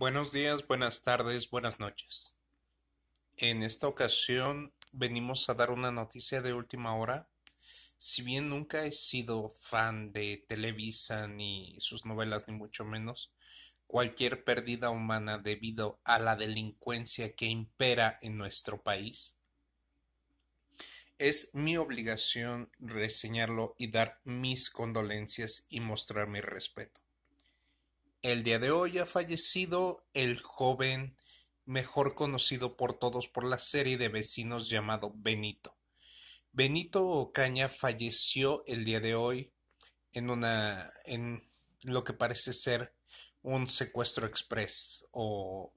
Buenos días, buenas tardes, buenas noches. En esta ocasión venimos a dar una noticia de última hora. Si bien nunca he sido fan de Televisa ni sus novelas, ni mucho menos, cualquier pérdida humana debido a la delincuencia que impera en nuestro país, es mi obligación reseñarlo y dar mis condolencias y mostrar mi respeto. El día de hoy ha fallecido el joven mejor conocido por todos por la serie de vecinos llamado Benito. Benito Ocaña falleció el día de hoy en una en lo que parece ser un secuestro express o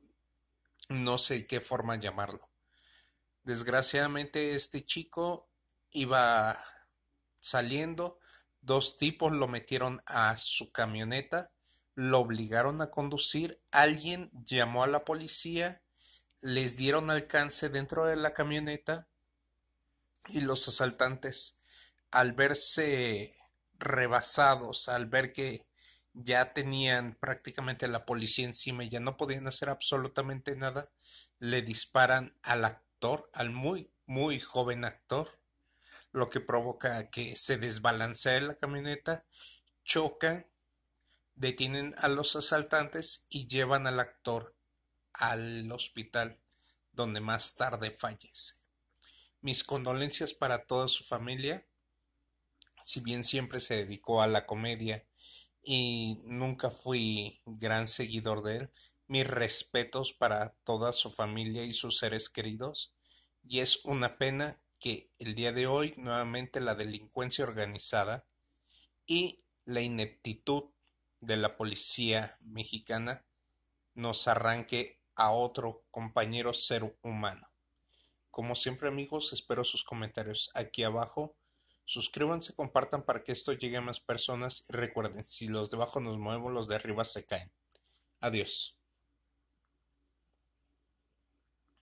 no sé qué forma llamarlo. Desgraciadamente este chico iba saliendo, dos tipos lo metieron a su camioneta lo obligaron a conducir, alguien llamó a la policía, les dieron alcance dentro de la camioneta y los asaltantes, al verse rebasados, al ver que ya tenían prácticamente la policía encima y ya no podían hacer absolutamente nada, le disparan al actor, al muy, muy joven actor, lo que provoca que se desbalancee la camioneta, chocan Detienen a los asaltantes y llevan al actor al hospital, donde más tarde fallece. Mis condolencias para toda su familia, si bien siempre se dedicó a la comedia y nunca fui gran seguidor de él, mis respetos para toda su familia y sus seres queridos, y es una pena que el día de hoy nuevamente la delincuencia organizada y la ineptitud de la policía mexicana nos arranque a otro compañero ser humano. Como siempre amigos, espero sus comentarios aquí abajo. Suscríbanse, compartan para que esto llegue a más personas y recuerden, si los de abajo nos mueven los de arriba se caen. Adiós.